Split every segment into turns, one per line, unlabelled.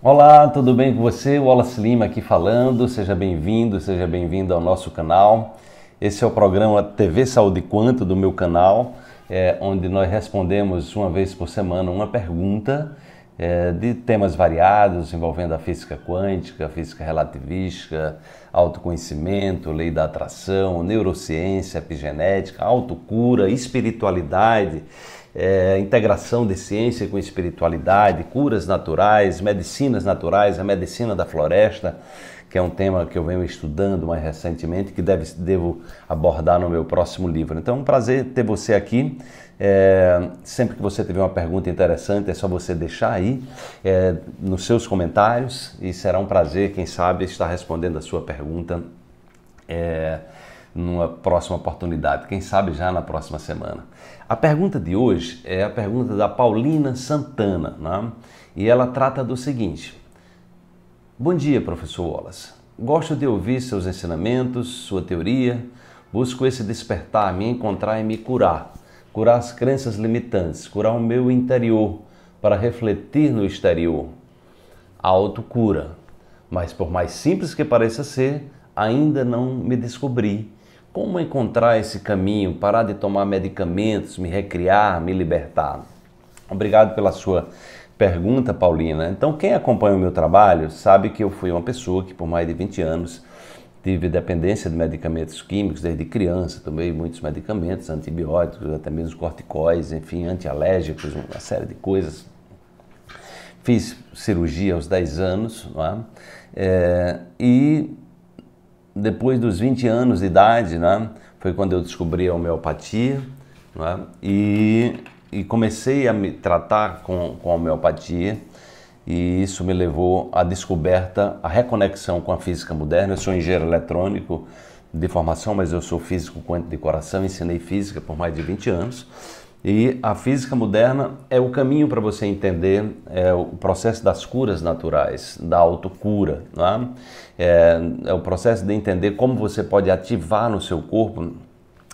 Olá, tudo bem com você? O Wallace Lima aqui falando. Seja bem-vindo, seja bem-vindo ao nosso canal. Esse é o programa TV Saúde Quanto do meu canal, é, onde nós respondemos uma vez por semana uma pergunta é, de temas variados envolvendo a física quântica, a física relativística, autoconhecimento, lei da atração, neurociência, epigenética, autocura, espiritualidade, é, integração de ciência com espiritualidade, curas naturais, medicinas naturais, a medicina da floresta que é um tema que eu venho estudando mais recentemente, que deve, devo abordar no meu próximo livro. Então, é um prazer ter você aqui. É, sempre que você tiver uma pergunta interessante, é só você deixar aí é, nos seus comentários e será um prazer, quem sabe, estar respondendo a sua pergunta é, numa próxima oportunidade, quem sabe já na próxima semana. A pergunta de hoje é a pergunta da Paulina Santana né? e ela trata do seguinte. Bom dia, professor Wallace. Gosto de ouvir seus ensinamentos, sua teoria. Busco esse despertar, me encontrar e me curar. Curar as crenças limitantes, curar o meu interior para refletir no exterior. A autocura. Mas por mais simples que pareça ser, ainda não me descobri. Como encontrar esse caminho, parar de tomar medicamentos, me recriar, me libertar? Obrigado pela sua pergunta, Paulina. Então, quem acompanha o meu trabalho sabe que eu fui uma pessoa que, por mais de 20 anos, tive dependência de medicamentos químicos desde criança. Tomei muitos medicamentos, antibióticos, até mesmo corticóides, enfim, antialérgicos, uma série de coisas. Fiz cirurgia aos 10 anos, não é? é e depois dos 20 anos de idade, né, foi quando eu descobri a homeopatia é? e e comecei a me tratar com, com a homeopatia e isso me levou à descoberta, à reconexão com a física moderna. Eu sou engenheiro eletrônico de formação, mas eu sou físico de coração, ensinei física por mais de 20 anos. E a física moderna é o caminho para você entender é, o processo das curas naturais, da autocura. É? É, é o processo de entender como você pode ativar no seu corpo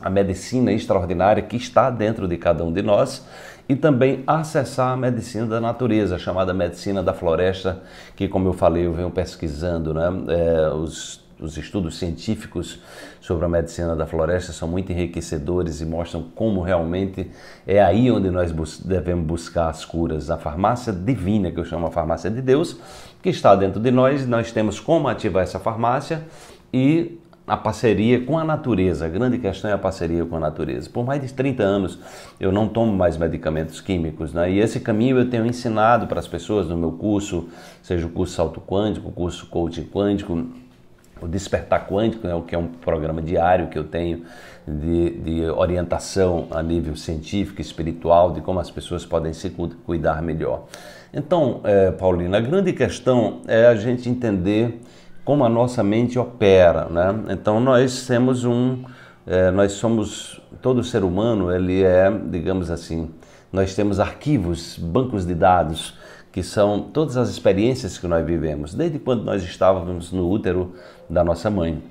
a medicina extraordinária que está dentro de cada um de nós e também acessar a medicina da natureza, chamada medicina da floresta, que, como eu falei, eu venho pesquisando, né? É, os, os estudos científicos sobre a medicina da floresta são muito enriquecedores e mostram como realmente é aí onde nós bus devemos buscar as curas. A farmácia divina, que eu chamo a farmácia de Deus, que está dentro de nós, nós temos como ativar essa farmácia e a parceria com a natureza. A grande questão é a parceria com a natureza. Por mais de 30 anos eu não tomo mais medicamentos químicos, né? E esse caminho eu tenho ensinado para as pessoas no meu curso, seja o curso Salto Quântico, o curso Coaching Quântico, o Despertar Quântico, né, que é um programa diário que eu tenho de, de, orientação a nível científico, espiritual, de como as pessoas podem se cuidar melhor. Então, é, Paulina, a grande questão é a gente entender como a nossa mente opera, né? Então nós temos um, é, nós somos todo ser humano, ele é, digamos assim, nós temos arquivos, bancos de dados que são todas as experiências que nós vivemos desde quando nós estávamos no útero da nossa mãe.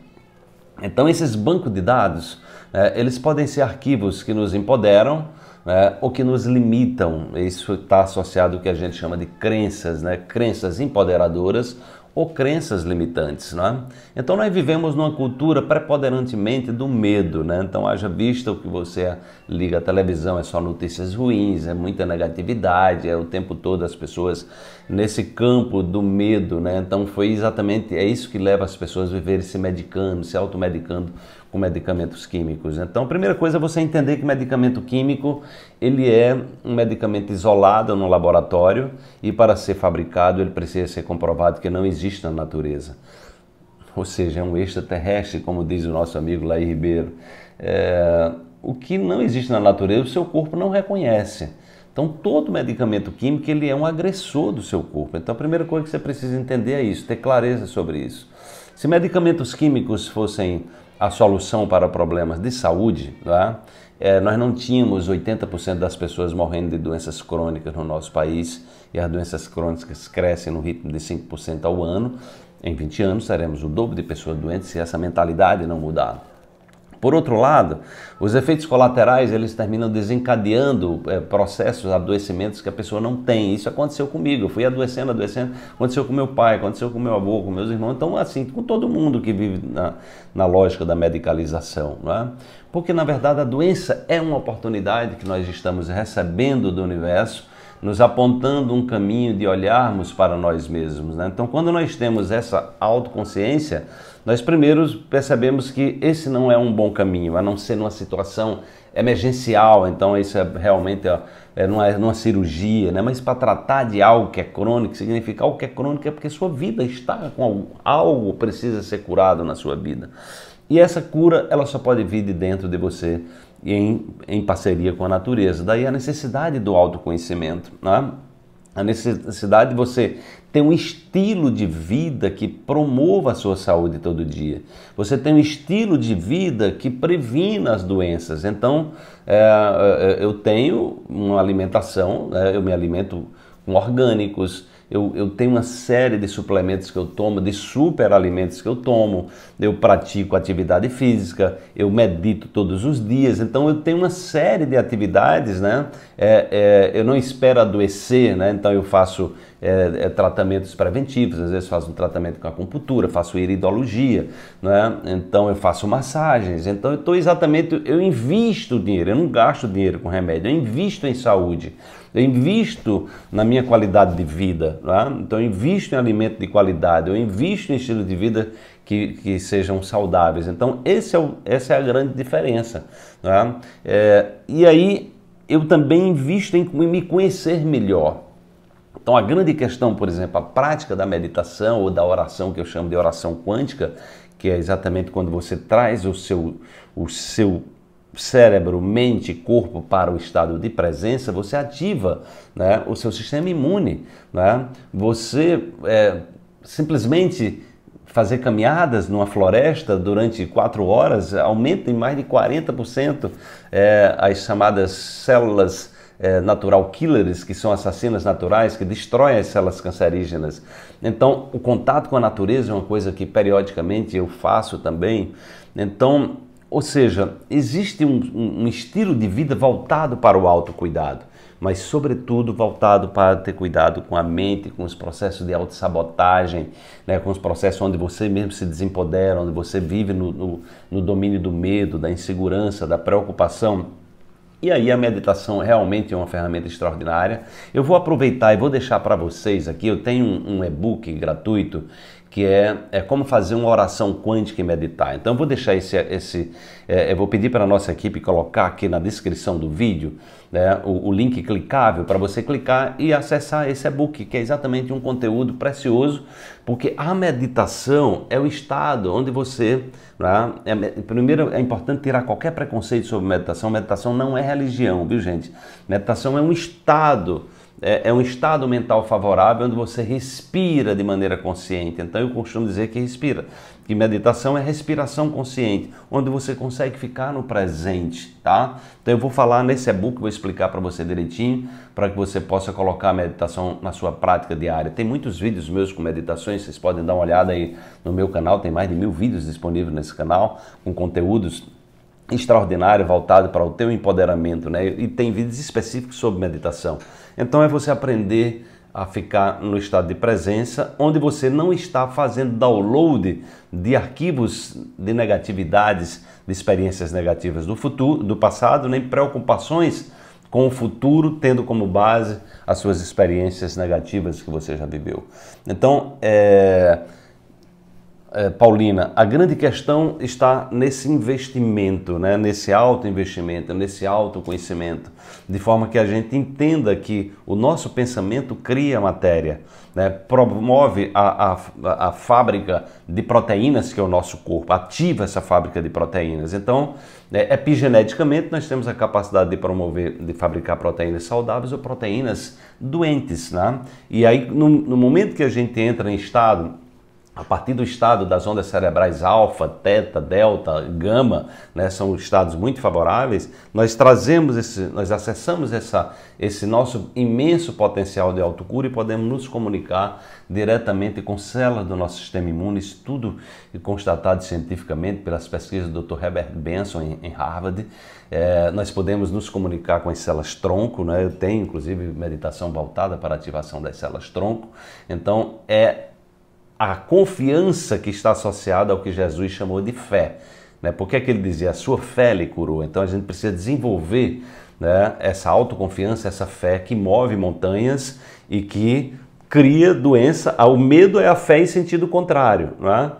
Então esses bancos de dados, é, eles podem ser arquivos que nos empoderam, é, ou que nos limitam. Isso está associado ao que a gente chama de crenças, né? crenças empoderadoras ou crenças limitantes. é? Então nós vivemos numa cultura preponderantemente do medo. Né? Então haja vista o que você liga à televisão, é só notícias ruins, é muita negatividade, é o tempo todo as pessoas nesse campo do medo. Né? Então foi exatamente, é isso que leva as pessoas a viverem se medicando, se automedicando com medicamentos químicos. Então, a primeira coisa é você entender que medicamento químico ele é um medicamento isolado no laboratório e para ser fabricado ele precisa ser comprovado que não existe na natureza. Ou seja, é um extraterrestre, como diz o nosso amigo Laí Ribeiro. É, o que não existe na natureza, o seu corpo não reconhece. Então, todo medicamento químico ele é um agressor do seu corpo. Então, a primeira coisa que você precisa entender é isso, ter clareza sobre isso. Se medicamentos químicos fossem a solução para problemas de saúde, é? é, nós não tínhamos 80% das pessoas morrendo de doenças crônicas no nosso país, e as doenças crônicas crescem no ritmo de 5% ao ano. Em 20 anos teremos o dobro de pessoas doentes se essa mentalidade não mudar. Por outro lado, os efeitos colaterais eles terminam desencadeando é, processos, adoecimentos que a pessoa não tem. Isso aconteceu comigo, eu fui adoecendo, adoecendo, aconteceu com meu pai, aconteceu com meu avô, com meus irmãos, então assim, com todo mundo que vive na, na lógica da medicalização. Não é? Porque na verdade a doença é uma oportunidade que nós estamos recebendo do universo nos apontando um caminho de olharmos para nós mesmos. Né? Então, quando nós temos essa autoconsciência, nós primeiros percebemos que esse não é um bom caminho, a não ser numa situação emergencial, então isso é realmente é, não é numa, numa cirurgia, né? mas para tratar de algo que é crônico, significa algo que é crônico é porque sua vida está com algo, algo precisa ser curado na sua vida. E essa cura, ela só pode vir de dentro de você em, em parceria com a natureza. Daí a necessidade do autoconhecimento. Né? a necessidade de você ter um estilo de vida que promova a sua saúde todo dia. Você tem um estilo de vida que previna as doenças. Então, é, é eu tenho uma alimentação, é, eu me alimento com orgânicos, eu, eu tenho uma série de suplementos que eu tomo, de superalimentos que eu tomo, eu pratico atividade física, eu medito todos os dias, então eu tenho uma série de atividades, né? É, é, eu não espero adoecer, né? Então eu faço é, é, tratamentos preventivos, às vezes faço um tratamento com acupuntura, faço iridologia, né? então eu faço massagens, então eu estou exatamente, eu invisto dinheiro, eu não gasto dinheiro com remédio, eu invisto em saúde, eu invisto na minha qualidade de vida, né? então eu invisto em alimento de qualidade, eu invisto em estilo de vida que, que sejam saudáveis, então esse é o, essa é a grande diferença. Né? É, e aí eu também invisto em me conhecer melhor. Então, a grande questão, por exemplo, a prática da meditação ou da oração, que eu chamo de oração quântica, que é exatamente quando você traz o seu, o seu cérebro, mente, corpo para o estado de presença, você ativa né, o seu sistema imune. Né? Você é, simplesmente fazer caminhadas numa floresta durante quatro horas aumenta em mais de 40% é, as chamadas células é, natural killers, que são assassinas naturais, que destroem as células cancerígenas. Então, o contato com a natureza é uma coisa que periodicamente eu faço também. Então, ou seja, existe um, um estilo de vida voltado para o autocuidado, mas, sobretudo, voltado para ter cuidado com a mente, com os processos de autossabotagem, né, com os processos onde você mesmo se desempodera, onde você vive no, no, no domínio do medo, da insegurança, da preocupação. E aí a meditação realmente é uma ferramenta extraordinária. Eu vou aproveitar e vou deixar para vocês aqui, eu tenho um, um e-book gratuito que é, é como fazer uma oração quântica e meditar. Então eu vou deixar esse, esse é, eu vou pedir para a nossa equipe colocar aqui na descrição do vídeo né, o, o, link clicável para você clicar e acessar esse e-book, que é exatamente um conteúdo precioso, porque a meditação é o estado onde você. Né, é, primeiro é importante tirar qualquer preconceito sobre meditação. Meditação não é religião, viu gente? Meditação é um estado é, é, um estado mental favorável onde você respira de maneira consciente. Então eu costumo dizer que respira, que meditação é respiração consciente, onde você consegue ficar no presente, tá? Então eu vou falar nesse e-book, vou explicar para você direitinho, para que você possa colocar a meditação na sua prática diária. Tem muitos vídeos meus com meditações, vocês podem dar uma olhada aí no meu canal, tem mais de mil vídeos disponíveis nesse canal, com conteúdos extraordinário voltado para o teu empoderamento, né? E tem vídeos específicos sobre meditação. Então é você aprender a ficar no estado de presença, onde você não está fazendo download de arquivos de negatividades, de experiências negativas do futuro, do passado, nem preocupações com o futuro, tendo como base as suas experiências negativas que você já viveu. Então, é eh, Paulina, a grande questão está nesse investimento, né? nesse investimento, nesse autoconhecimento, de forma que a gente entenda que o nosso pensamento cria matéria, né? promove a, a, a fábrica de proteínas que é o nosso corpo, ativa essa fábrica de proteínas. Então, né, epigeneticamente, nós temos a capacidade de promover, de fabricar proteínas saudáveis ou proteínas doentes. Né? E aí, no, no momento que a gente entra em estado a partir do estado das ondas cerebrais alfa, teta, delta, gama, né, são estados muito favoráveis, nós trazemos esse, nós acessamos essa, esse nosso imenso potencial de autocura e podemos nos comunicar diretamente com células do nosso sistema imune, isso tudo constatado cientificamente pelas pesquisas do Dr. Herbert Benson em, em Harvard. É, nós podemos nos comunicar com as células tronco, né? eu tenho inclusive meditação voltada para a ativação das células tronco, então é a confiança que está associada ao que Jesus chamou de fé. Né? Por que, é que ele dizia? A sua fé lhe curou. Então a gente precisa desenvolver né, essa autoconfiança, essa fé que move montanhas e que cria doença. Ah, o medo é a fé em sentido contrário. Né?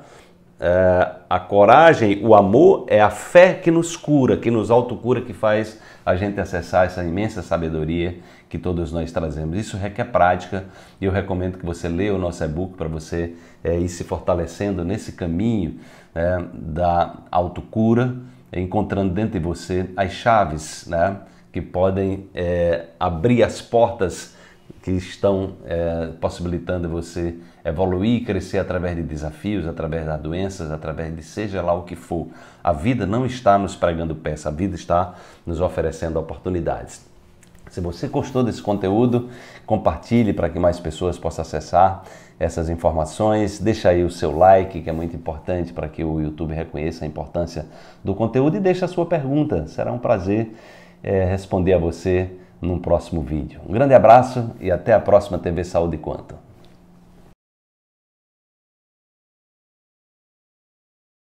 É, a coragem, o amor é a fé que nos cura, que nos autocura, que faz a gente acessar essa imensa sabedoria que todos nós trazemos. Isso requer prática e eu recomendo que você leia o nosso e-book para você é, ir se fortalecendo nesse caminho né, da autocura, encontrando dentro de você as chaves né, que podem é, abrir as portas que estão é, possibilitando você evoluir e crescer através de desafios, através das doenças, através de seja lá o que for. A vida não está nos pregando peça, a vida está nos oferecendo oportunidades. Se você gostou desse conteúdo, compartilhe para que mais pessoas possam acessar essas informações. Deixa aí o seu like, que é muito importante para que o YouTube reconheça a importância do conteúdo e deixa a sua pergunta. Será um prazer é, responder a você num próximo vídeo. Um grande abraço e até a próxima TV Saúde Quanto.